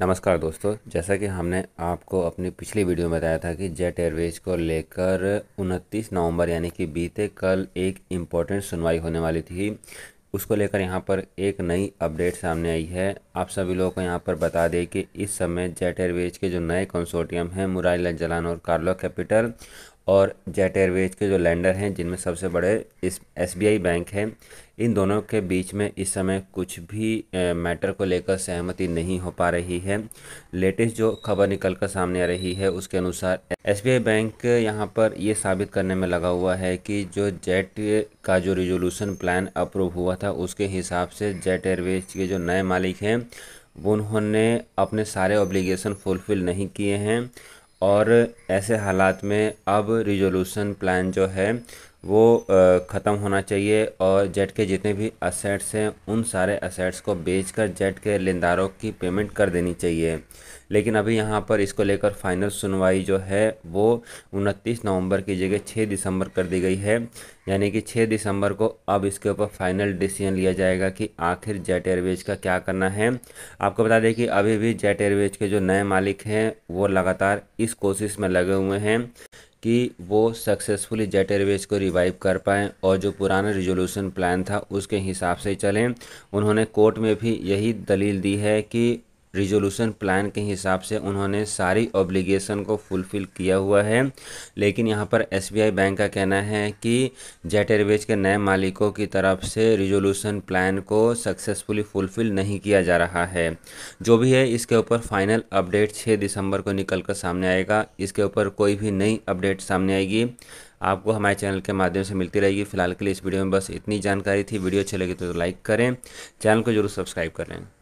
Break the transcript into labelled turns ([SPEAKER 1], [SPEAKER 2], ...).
[SPEAKER 1] नमस्कार दोस्तों जैसा कि हमने आपको अपनी पिछली वीडियो में बताया था कि जेट एयरवेज को लेकर 29 नवंबर यानी कि बीते कल एक इम्पोर्टेंट सुनवाई होने वाली थी उसको लेकर यहाँ पर एक नई अपडेट सामने आई है आप सभी लोगों को यहाँ पर बता दें कि इस समय जेट एयरवेज के जो नए कंसोर्टियम हैं मुरारीलाल जलान और कार्लो कैपिटल और जेट एयरवेज के जो लैंडर हैं जिनमें सबसे बड़े इस एस बैंक हैं इन दोनों के बीच में इस समय कुछ भी मैटर को लेकर सहमति नहीं हो पा रही है लेटेस्ट जो खबर निकल कर सामने आ रही है उसके अनुसार एस बैंक यहाँ पर ये साबित करने में लगा हुआ है कि जो जेट का जो रिजोल्यूशन प्लान अप्रूव हुआ था उसके हिसाब से जेट एयरवेज के जो नए मालिक हैं उन्होंने अपने सारे ऑब्लिगेशन फुलफ़िल नहीं किए हैं और ऐसे हालात में अब रिजोल्यूशन प्लान जो है वो ख़त्म होना चाहिए और जेट के जितने भी असेट्स हैं उन सारे असेट्स को बेचकर जेट के लेनदारों की पेमेंट कर देनी चाहिए लेकिन अभी यहाँ पर इसको लेकर फाइनल सुनवाई जो है वो उनतीस नवंबर की जगह 6 दिसंबर कर दी गई है यानी कि 6 दिसंबर को अब इसके ऊपर फाइनल डिसीजन लिया जाएगा कि आखिर जेट एयरवेज का क्या करना है आपको बता दें कि अभी भी जेट एयरवेज के जो नए मालिक हैं वो लगातार इस कोशिश में लगे हुए हैं कि वो सक्सेसफुली जेट एयरवेज को रिवाइव कर पाएँ और जो पुराना रिजोल्यूशन प्लान था उसके हिसाब से चलें उन्होंने कोर्ट में भी यही दलील दी है कि रिजोल्यूशन प्लान के हिसाब से उन्होंने सारी ऑब्लिगेशन को फुलफ़िल किया हुआ है लेकिन यहाँ पर एसबीआई बैंक का कहना है कि जेट एयरवेज के नए मालिकों की तरफ से रिजोल्यूशन प्लान को सक्सेसफुली फुलफ़िल नहीं किया जा रहा है जो भी है इसके ऊपर फाइनल अपडेट 6 दिसंबर को निकल कर सामने आएगा इसके ऊपर कोई भी नई अपडेट सामने आएगी आपको हमारे चैनल के माध्यम से मिलती रहेगी फिलहाल के लिए इस वीडियो में बस इतनी जानकारी थी वीडियो अच्छी लगी तो लाइक करें चैनल को जरूर सब्सक्राइब करें